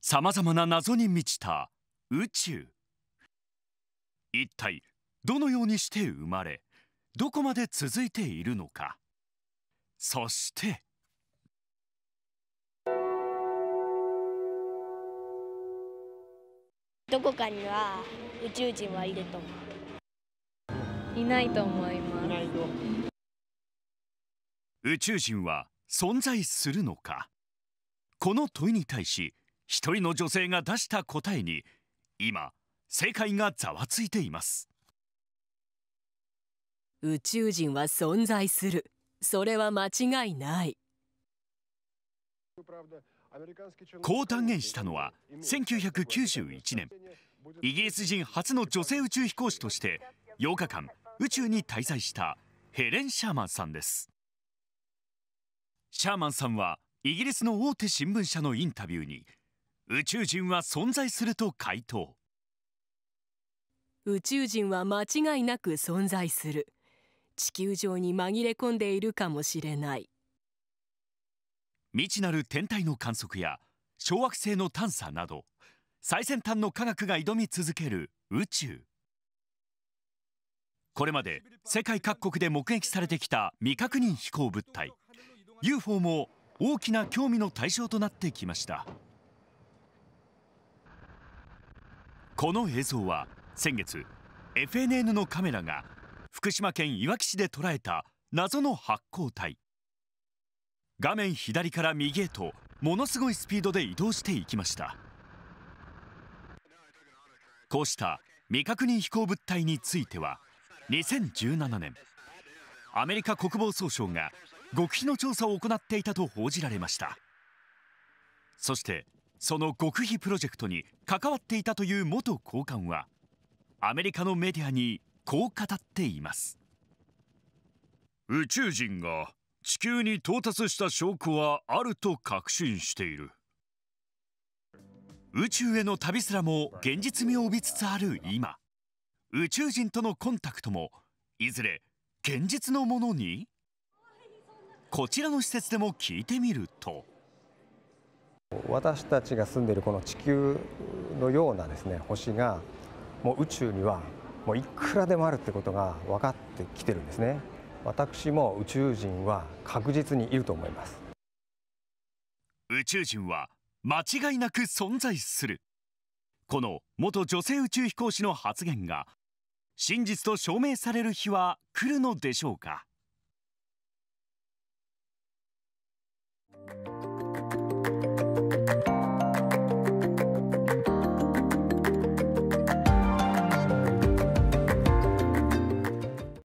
さまざまな謎に満ちた宇宙一体どのようにして生まれどこまで続いているのかそしてどこかには宇宙人はいると思ういないと思います宇宙人は存在するのかこの問いに対し一人の女性が出した答えに今世界がざわついています宇宙人は存在するそれは間違いないこう断言したのは1991年イギリス人初の女性宇宙飛行士として8日間宇宙に滞在したヘレン・シャーマンさんですシャーマンさんはイギリスの大手新聞社のインタビューに宇宙人は存在すると回答宇宙人は間違いなく存在する地球上に紛れ込んでいるかもしれない未知なる天体の観測や小惑星の探査など最先端の科学が挑み続ける宇宙これまで世界各国で目撃されてきた未確認飛行物体 UFO も大きな興味の対象となってきました。この映像は先月 FNN のカメラが福島県いわき市で捉えた謎の発光体画面左から右へとものすごいスピードで移動していきましたこうした未確認飛行物体については2017年アメリカ国防総省が極秘の調査を行っていたと報じられましたそしてその極秘プロジェクトに関わっていたという元高官はアメリカのメディアにこう語っています宇宙人が地球に到達した証拠はあると確信している宇宙への旅すらも現実味を帯びつつある今宇宙人とのコンタクトもいずれ現実のものにこちらの施設でも聞いてみると。私たちが住んでいるこの地球のようなですね星がもう宇宙にはもういくらでもあるってことが分かってきてるんですね私も宇宙人は確実にいると思います宇宙人は間違いなく存在するこの元女性宇宙飛行士の発言が真実と証明される日は来るのでしょうか